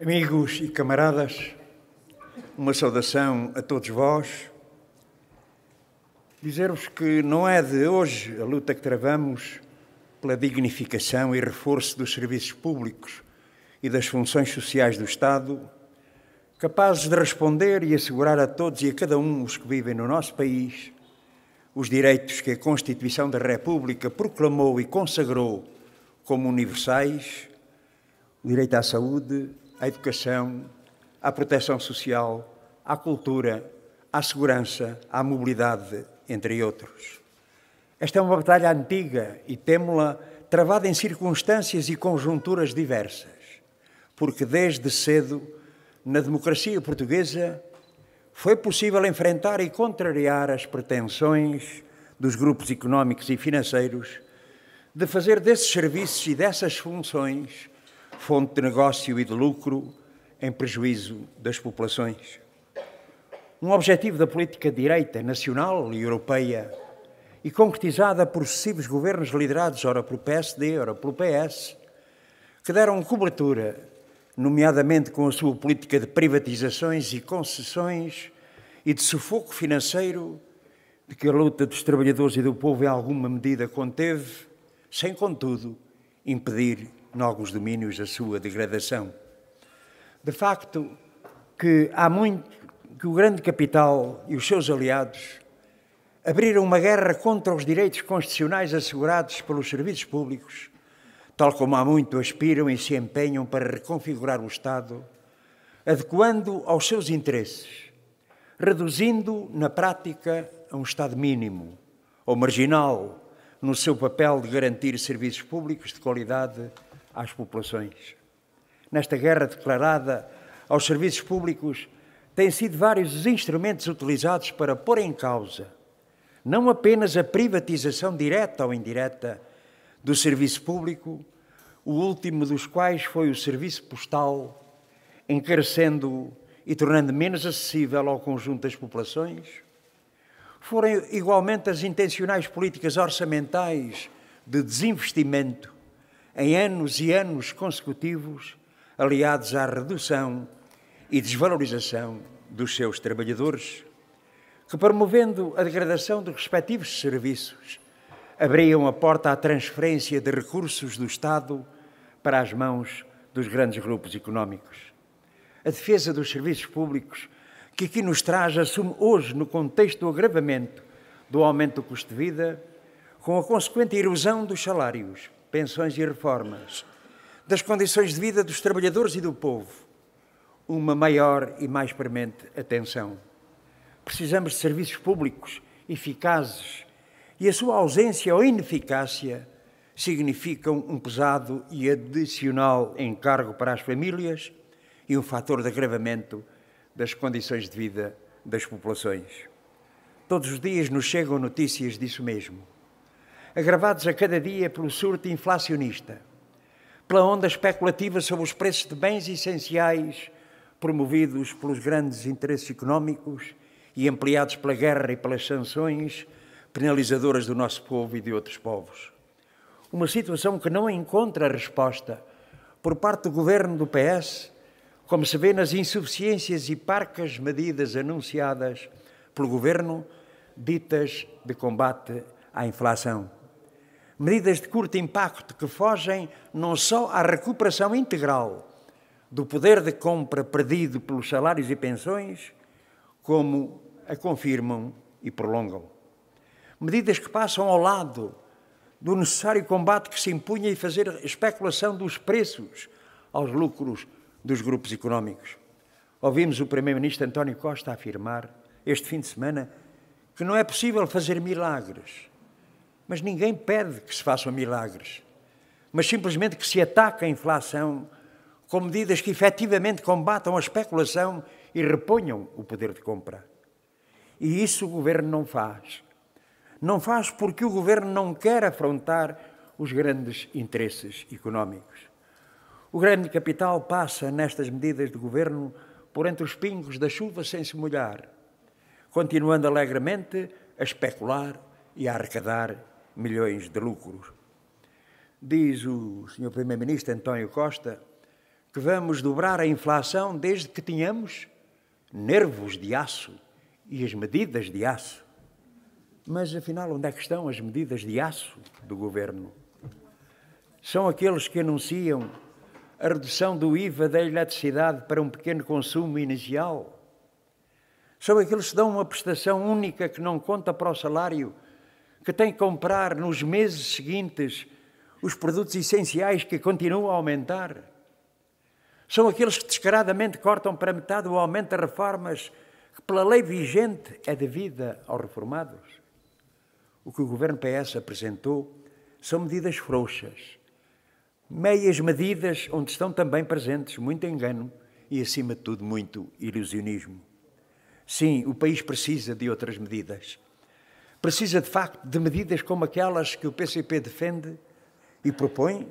Amigos e camaradas, uma saudação a todos vós. Dizer-vos que não é de hoje a luta que travamos pela dignificação e reforço dos serviços públicos e das funções sociais do Estado, capazes de responder e assegurar a todos e a cada um os que vivem no nosso país os direitos que a Constituição da República proclamou e consagrou como universais: o direito à saúde, à educação, à proteção social, à cultura, à segurança, à mobilidade, entre outros. Esta é uma batalha antiga e temo-la travada em circunstâncias e conjunturas diversas, porque desde cedo, na democracia portuguesa, foi possível enfrentar e contrariar as pretensões dos grupos económicos e financeiros de fazer desses serviços e dessas funções fonte de negócio e de lucro em prejuízo das populações. Um objetivo da política de direita nacional e europeia e concretizada por sucessivos governos liderados ora pelo PSD, ora pelo PS, que deram cobertura, nomeadamente com a sua política de privatizações e concessões e de sufoco financeiro, de que a luta dos trabalhadores e do povo em alguma medida conteve, sem, contudo, impedir em alguns domínios, a sua degradação. De facto, que há muito que o grande capital e os seus aliados abriram uma guerra contra os direitos constitucionais assegurados pelos serviços públicos, tal como há muito aspiram e se empenham para reconfigurar o Estado, adequando aos seus interesses, reduzindo na prática a um Estado mínimo ou marginal no seu papel de garantir serviços públicos de qualidade às populações. Nesta guerra declarada aos serviços públicos, têm sido vários os instrumentos utilizados para pôr em causa não apenas a privatização direta ou indireta do serviço público, o último dos quais foi o serviço postal, encarecendo-o e tornando menos acessível ao conjunto das populações, foram igualmente as intencionais políticas orçamentais de desinvestimento em anos e anos consecutivos, aliados à redução e desvalorização dos seus trabalhadores, que, promovendo a degradação dos respectivos serviços, abriam a porta à transferência de recursos do Estado para as mãos dos grandes grupos económicos. A defesa dos serviços públicos, que aqui nos traz, assume hoje, no contexto do agravamento do aumento do custo de vida, com a consequente erosão dos salários pensões e reformas, das condições de vida dos trabalhadores e do povo, uma maior e mais premente atenção. Precisamos de serviços públicos eficazes e a sua ausência ou ineficácia significam um pesado e adicional encargo para as famílias e um fator de agravamento das condições de vida das populações. Todos os dias nos chegam notícias disso mesmo agravados a cada dia pelo surto inflacionista, pela onda especulativa sobre os preços de bens essenciais promovidos pelos grandes interesses económicos e ampliados pela guerra e pelas sanções penalizadoras do nosso povo e de outros povos. Uma situação que não encontra resposta por parte do governo do PS, como se vê nas insuficiências e parcas medidas anunciadas pelo governo, ditas de combate à inflação medidas de curto impacto que fogem não só à recuperação integral do poder de compra perdido pelos salários e pensões, como a confirmam e prolongam. Medidas que passam ao lado do necessário combate que se impunha e fazer especulação dos preços aos lucros dos grupos económicos. Ouvimos o Primeiro-Ministro António Costa afirmar este fim de semana que não é possível fazer milagres mas ninguém pede que se façam milagres, mas simplesmente que se ataque a inflação com medidas que efetivamente combatam a especulação e reponham o poder de compra. E isso o governo não faz. Não faz porque o governo não quer afrontar os grandes interesses económicos. O grande capital passa nestas medidas de governo por entre os pingos da chuva sem se molhar, continuando alegremente a especular e a arrecadar milhões de lucros. Diz o Sr. Primeiro-Ministro António Costa que vamos dobrar a inflação desde que tenhamos nervos de aço e as medidas de aço. Mas afinal, onde é que estão as medidas de aço do governo? São aqueles que anunciam a redução do IVA da eletricidade para um pequeno consumo inicial. São aqueles que dão uma prestação única que não conta para o salário que tem que comprar nos meses seguintes os produtos essenciais que continuam a aumentar. São aqueles que descaradamente cortam para metade o aumento das reformas que, pela lei vigente, é devida aos reformados. O que o governo PS apresentou são medidas frouxas, meias medidas onde estão também presentes muito engano e, acima de tudo, muito ilusionismo. Sim, o país precisa de outras medidas precisa de facto de medidas como aquelas que o PCP defende e propõe,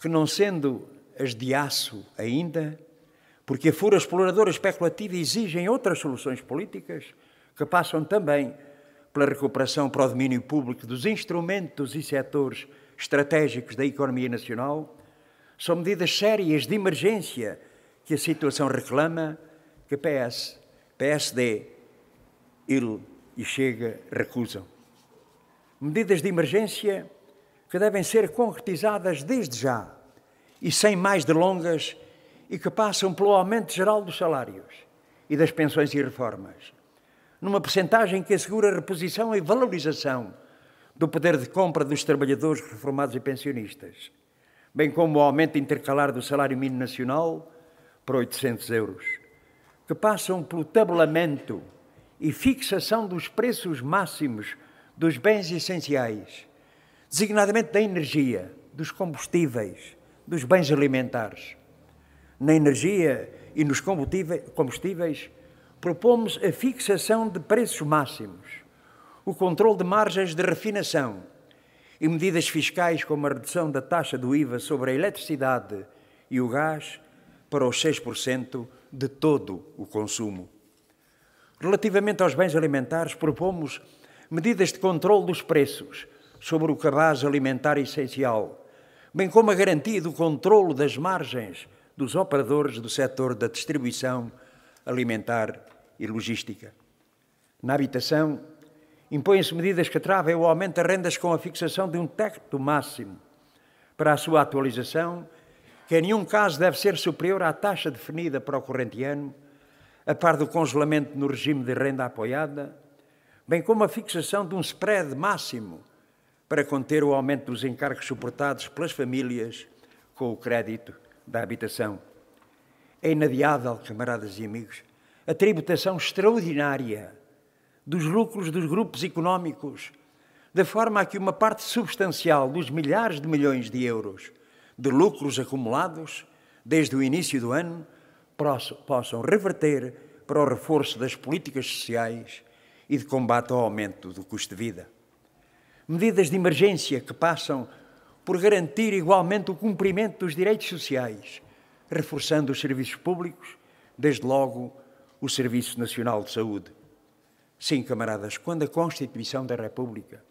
que não sendo as de aço ainda, porque a fura exploradora especulativa exigem outras soluções políticas que passam também pela recuperação para o domínio público dos instrumentos e setores estratégicos da economia nacional, são medidas sérias de emergência que a situação reclama, que PS, PSD, ele e Chega recusam. Medidas de emergência que devem ser concretizadas desde já e sem mais delongas e que passam pelo aumento geral dos salários e das pensões e reformas, numa percentagem que assegura a reposição e valorização do poder de compra dos trabalhadores reformados e pensionistas, bem como o aumento intercalar do salário mínimo nacional para 800 euros, que passam pelo tabulamento e fixação dos preços máximos dos bens essenciais, designadamente da energia, dos combustíveis, dos bens alimentares. Na energia e nos combustíveis, propomos a fixação de preços máximos, o controle de margens de refinação e medidas fiscais como a redução da taxa do IVA sobre a eletricidade e o gás para os 6% de todo o consumo. Relativamente aos bens alimentares, propomos medidas de controle dos preços sobre o cabaz alimentar essencial, bem como a garantia do controle das margens dos operadores do setor da distribuição alimentar e logística. Na habitação, impõem-se medidas que travem o aumento de rendas com a fixação de um teto máximo para a sua atualização, que em nenhum caso deve ser superior à taxa definida para o corrente ano a par do congelamento no regime de renda apoiada, bem como a fixação de um spread máximo para conter o aumento dos encargos suportados pelas famílias com o crédito da habitação. É inadiável, camaradas e amigos, a tributação extraordinária dos lucros dos grupos económicos, da forma a que uma parte substancial dos milhares de milhões de euros de lucros acumulados desde o início do ano possam reverter para o reforço das políticas sociais e de combate ao aumento do custo de vida. Medidas de emergência que passam por garantir igualmente o cumprimento dos direitos sociais, reforçando os serviços públicos, desde logo o Serviço Nacional de Saúde. Sim, camaradas, quando a Constituição da República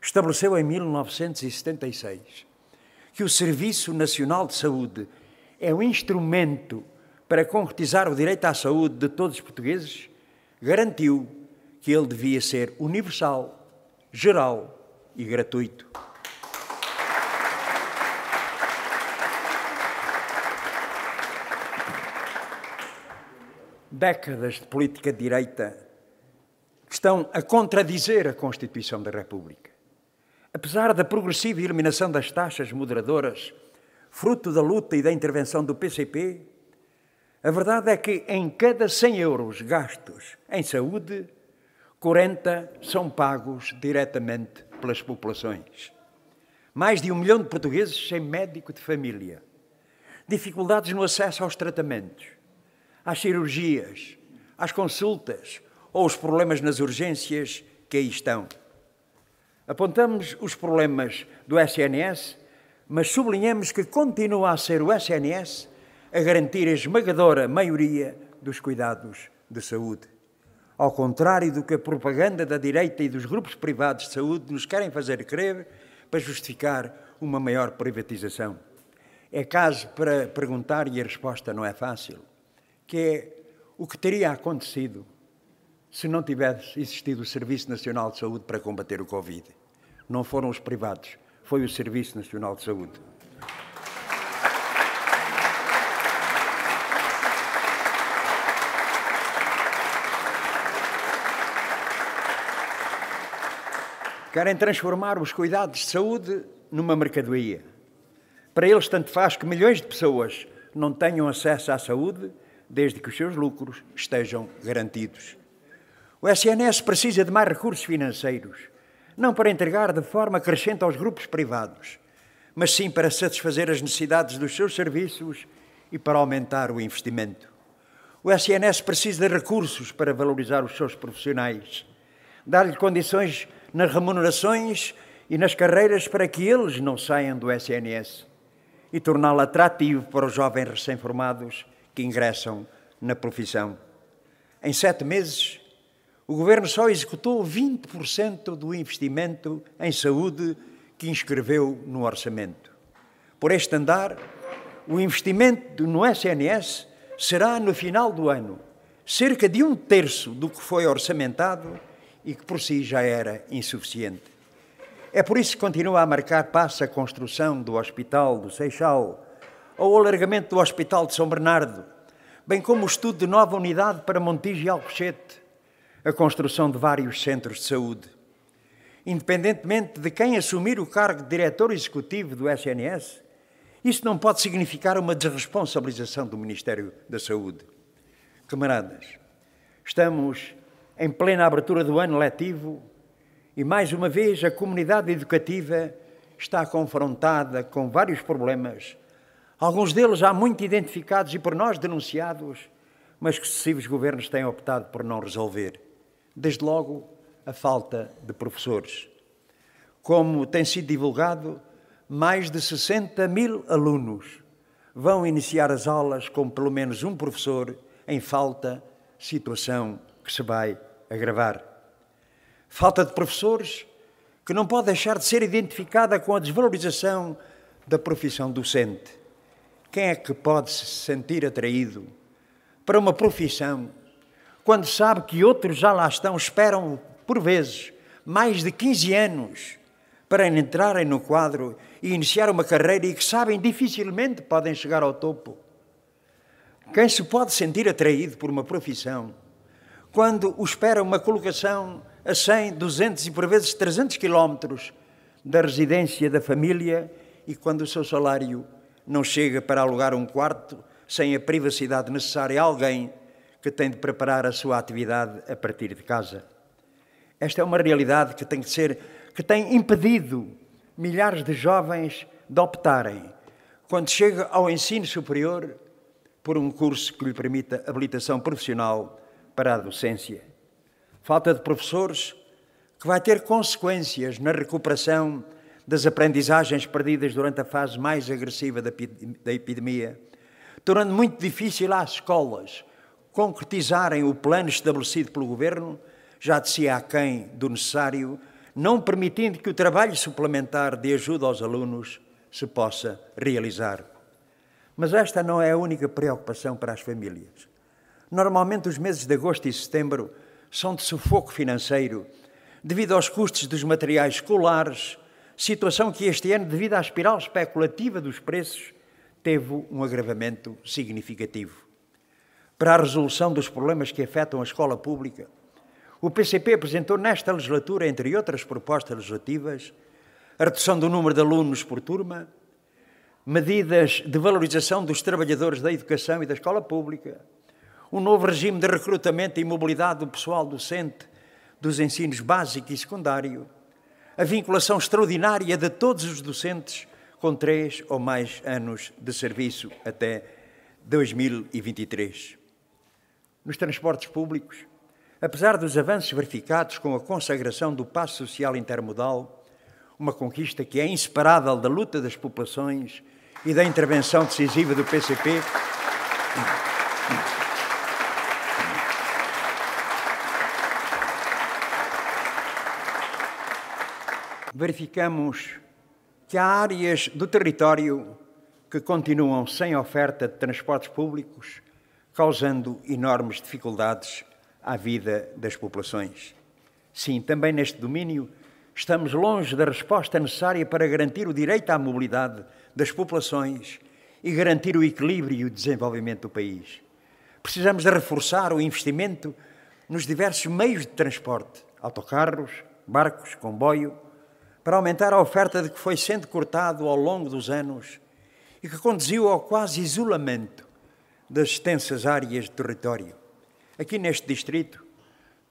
estabeleceu em 1976 que o Serviço Nacional de Saúde é um instrumento para concretizar o direito à saúde de todos os portugueses, garantiu que ele devia ser universal, geral e gratuito. Décadas de política de direita estão a contradizer a Constituição da República. Apesar da progressiva eliminação das taxas moderadoras, fruto da luta e da intervenção do PCP, a verdade é que em cada 100 euros gastos em saúde, 40 são pagos diretamente pelas populações. Mais de um milhão de portugueses sem médico de família. Dificuldades no acesso aos tratamentos, às cirurgias, às consultas ou os problemas nas urgências que aí estão. Apontamos os problemas do SNS, mas sublinhamos que continua a ser o SNS a garantir a esmagadora maioria dos cuidados de saúde. Ao contrário do que a propaganda da direita e dos grupos privados de saúde nos querem fazer crer para justificar uma maior privatização. É caso para perguntar, e a resposta não é fácil, que é o que teria acontecido se não tivesse existido o Serviço Nacional de Saúde para combater o Covid. Não foram os privados, foi o Serviço Nacional de Saúde. Querem transformar os cuidados de saúde numa mercadoria. Para eles, tanto faz que milhões de pessoas não tenham acesso à saúde, desde que os seus lucros estejam garantidos. O SNS precisa de mais recursos financeiros, não para entregar de forma crescente aos grupos privados, mas sim para satisfazer as necessidades dos seus serviços e para aumentar o investimento. O SNS precisa de recursos para valorizar os seus profissionais, dar-lhe condições nas remunerações e nas carreiras para que eles não saiam do SNS e torná-lo atrativo para os jovens recém-formados que ingressam na profissão. Em sete meses, o governo só executou 20% do investimento em saúde que inscreveu no orçamento. Por este andar, o investimento no SNS será, no final do ano, cerca de um terço do que foi orçamentado e que por si já era insuficiente. É por isso que continua a marcar passo a construção do Hospital do Seixal, ou o alargamento do Hospital de São Bernardo, bem como o estudo de nova unidade para Montijo e Alcochete, a construção de vários centros de saúde. Independentemente de quem assumir o cargo de diretor executivo do SNS, isso não pode significar uma desresponsabilização do Ministério da Saúde. Camaradas, estamos em plena abertura do ano letivo, e mais uma vez a comunidade educativa está confrontada com vários problemas, alguns deles já muito identificados e por nós denunciados, mas que sucessivos governos têm optado por não resolver. Desde logo, a falta de professores. Como tem sido divulgado, mais de 60 mil alunos vão iniciar as aulas com pelo menos um professor em falta, situação que se vai agravar. Falta de professores, que não pode deixar de ser identificada com a desvalorização da profissão docente. Quem é que pode se sentir atraído para uma profissão quando sabe que outros já lá estão, esperam por vezes mais de 15 anos para entrarem no quadro e iniciar uma carreira e que sabem dificilmente podem chegar ao topo? Quem se pode sentir atraído por uma profissão quando o espera uma colocação a 100, 200 e por vezes 300 quilómetros da residência da família e quando o seu salário não chega para alugar um quarto sem a privacidade necessária a alguém que tem de preparar a sua atividade a partir de casa. Esta é uma realidade que tem que ser que tem impedido milhares de jovens de optarem quando chega ao ensino superior por um curso que lhe permita habilitação profissional para a docência. Falta de professores que vai ter consequências na recuperação das aprendizagens perdidas durante a fase mais agressiva da epidemia, tornando muito difícil às escolas concretizarem o plano estabelecido pelo governo, já de si aquém do necessário, não permitindo que o trabalho suplementar de ajuda aos alunos se possa realizar. Mas esta não é a única preocupação para as famílias. Normalmente, os meses de agosto e setembro são de sufoco financeiro, devido aos custos dos materiais escolares, situação que este ano, devido à espiral especulativa dos preços, teve um agravamento significativo. Para a resolução dos problemas que afetam a escola pública, o PCP apresentou nesta legislatura, entre outras propostas legislativas, a redução do número de alunos por turma, medidas de valorização dos trabalhadores da educação e da escola pública, um novo regime de recrutamento e mobilidade do pessoal docente dos ensinos básico e secundário, a vinculação extraordinária de todos os docentes com três ou mais anos de serviço até 2023. Nos transportes públicos, apesar dos avanços verificados com a consagração do passo social intermodal, uma conquista que é inseparável da luta das populações e da intervenção decisiva do PCP. verificamos que há áreas do território que continuam sem oferta de transportes públicos, causando enormes dificuldades à vida das populações. Sim, também neste domínio estamos longe da resposta necessária para garantir o direito à mobilidade das populações e garantir o equilíbrio e o desenvolvimento do país. Precisamos de reforçar o investimento nos diversos meios de transporte, autocarros, barcos, comboio, para aumentar a oferta de que foi sendo cortado ao longo dos anos e que conduziu ao quase isolamento das extensas áreas de território. Aqui neste distrito,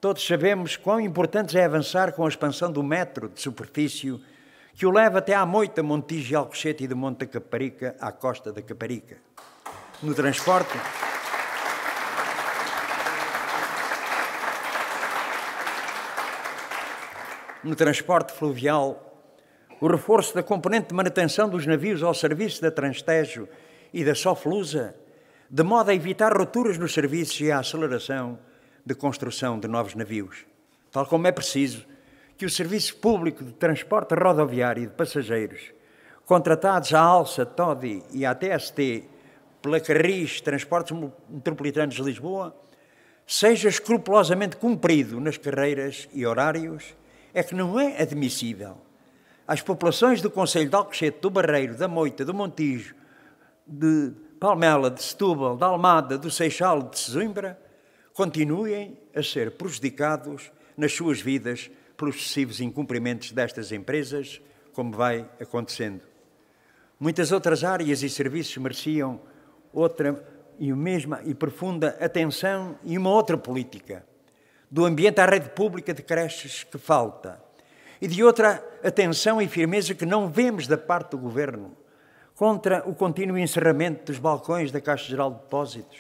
todos sabemos quão importante é avançar com a expansão do metro de superfície que o leva até à moita Montijo, Alcochete e de Monte da Caparica à costa da Caparica. No transporte. no transporte fluvial, o reforço da componente de manutenção dos navios ao serviço da Transtejo e da Soflusa, de modo a evitar rupturas nos serviços e a aceleração de construção de novos navios, tal como é preciso que o Serviço Público de Transporte Rodoviário de Passageiros, contratados à Alça, TODI e à TST pela Carris Transportes Metropolitanos de Lisboa, seja escrupulosamente cumprido nas carreiras e horários é que não é admissível as populações do Conselho de Alcochete, do Barreiro, da Moita, do Montijo, de Palmela, de Setúbal, da Almada, do Seixal, de Sesimbra, continuem a ser prejudicados nas suas vidas pelos excessivos incumprimentos destas empresas, como vai acontecendo. Muitas outras áreas e serviços mereciam outra e mesma e profunda atenção e uma outra política do ambiente à rede pública de creches que falta e de outra atenção e firmeza que não vemos da parte do governo contra o contínuo encerramento dos balcões da Caixa Geral de Depósitos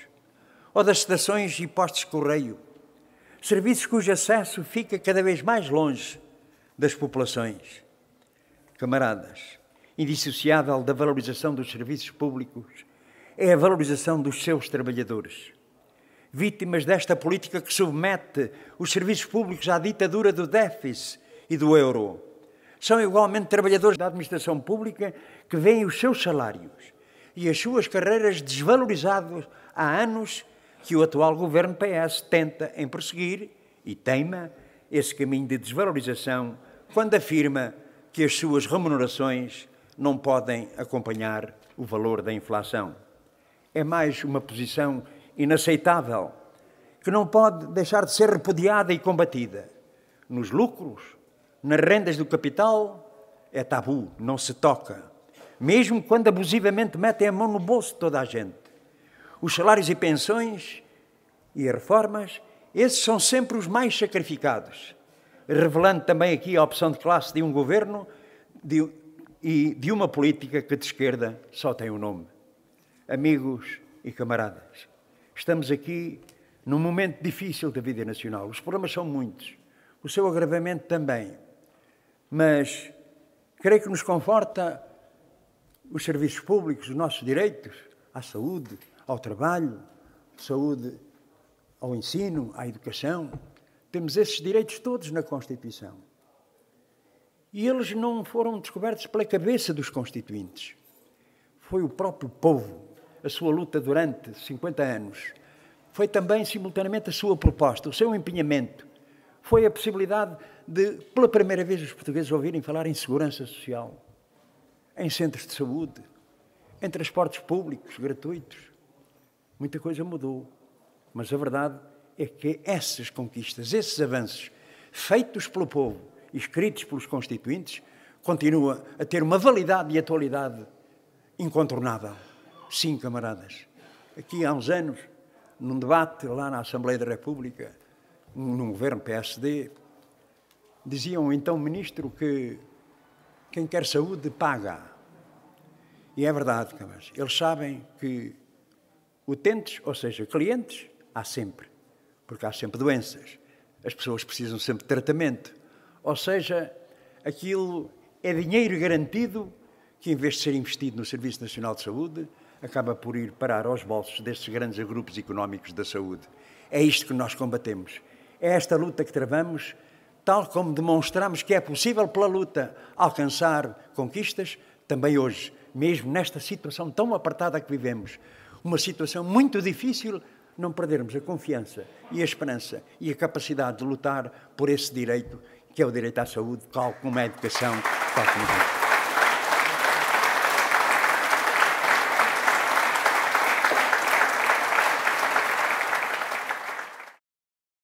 ou das estações e postos de correio, serviços cujo acesso fica cada vez mais longe das populações. Camaradas, indissociável da valorização dos serviços públicos é a valorização dos seus trabalhadores vítimas desta política que submete os serviços públicos à ditadura do déficit e do euro. São igualmente trabalhadores da administração pública que veem os seus salários e as suas carreiras desvalorizados há anos que o atual governo PS tenta em perseguir e teima esse caminho de desvalorização quando afirma que as suas remunerações não podem acompanhar o valor da inflação. É mais uma posição inaceitável, que não pode deixar de ser repudiada e combatida. Nos lucros, nas rendas do capital, é tabu, não se toca. Mesmo quando abusivamente metem a mão no bolso de toda a gente. Os salários e pensões e as reformas, esses são sempre os mais sacrificados, revelando também aqui a opção de classe de um governo de, e de uma política que de esquerda só tem o um nome. Amigos e camaradas. Estamos aqui num momento difícil da vida nacional. Os problemas são muitos, o seu agravamento também. Mas creio que nos conforta os serviços públicos, os nossos direitos à saúde, ao trabalho, saúde, ao ensino, à educação. Temos esses direitos todos na Constituição. E eles não foram descobertos pela cabeça dos constituintes. Foi o próprio povo a sua luta durante 50 anos, foi também simultaneamente a sua proposta, o seu empenhamento. Foi a possibilidade de, pela primeira vez, os portugueses ouvirem falar em segurança social, em centros de saúde, em transportes públicos gratuitos. Muita coisa mudou. Mas a verdade é que essas conquistas, esses avanços feitos pelo povo escritos pelos constituintes, continua a ter uma validade e atualidade incontornável. Sim, camaradas. Aqui há uns anos, num debate lá na Assembleia da República, num governo PSD, diziam então ministro que quem quer saúde paga. E é verdade, camaradas. Eles sabem que utentes, ou seja, clientes, há sempre, porque há sempre doenças. As pessoas precisam sempre de tratamento. Ou seja, aquilo é dinheiro garantido que, em vez de ser investido no Serviço Nacional de Saúde, acaba por ir parar aos bolsos destes grandes grupos económicos da saúde. É isto que nós combatemos. É esta luta que travamos, tal como demonstramos que é possível pela luta alcançar conquistas, também hoje, mesmo nesta situação tão apertada que vivemos, uma situação muito difícil, não perdermos a confiança e a esperança e a capacidade de lutar por esse direito, que é o direito à saúde, tal como a educação, tal como a